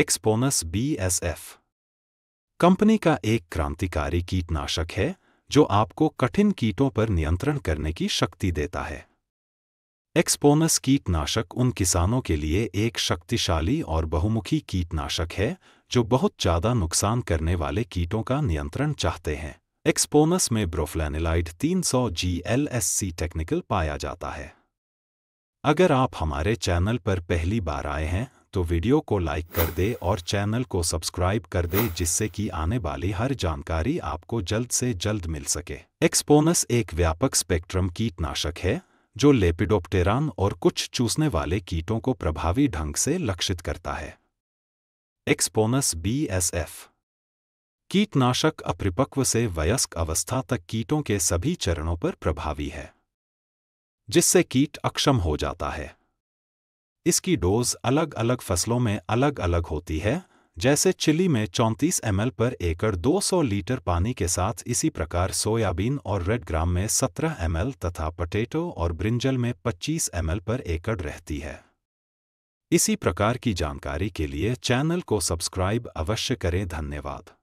एक्सपोनस BSF company का एक क्रांतिकारी कीटनाशक है जो आपको कठिन कीटों पर नियंत्रण करने की शक्ति देता है एक्सपोनस कीटनाशक उन किसानों के लिए एक शक्तिशाली और बहुमुखी कीटनाशक है जो बहुत ज़्यादा नुकसान करने वाले कीटों का नियंत्रण चाहते हैं एक्सपोनस में ब्रोफ्लैनिलाइड 300 जीएलएससी टेक्निकल पाया जाता है अगर आप हमारे चैनल पर पहली बार आए हैं तो वीडियो को लाइक कर दे और चैनल को सब्सक्राइब कर दे जिससे कि आने वाली हर जानकारी आपको जल्द से जल्द मिल सके एक्सपोनस एक व्यापक स्पेक्ट्रम कीटनाशक है जो लेपिडोप्टेरान और कुछ चूसने वाले कीटों को प्रभावी ढंग से लक्षित करता है एक्सपोनस बीएसएफ कीटनाशक अपरिपक्व से वयस्क अवस्था तक कीटों के सभी चरणों पर प्रभावी है जिससे कीट अक्षम हो जाता है इसकी डोज अलग अलग फसलों में अलग अलग होती है जैसे चिली में 34 एम पर एकड़ 200 लीटर पानी के साथ इसी प्रकार सोयाबीन और रेड ग्राम में 17 एम तथा पटेटो और ब्रिंजल में 25 एम पर एकड़ रहती है इसी प्रकार की जानकारी के लिए चैनल को सब्सक्राइब अवश्य करें धन्यवाद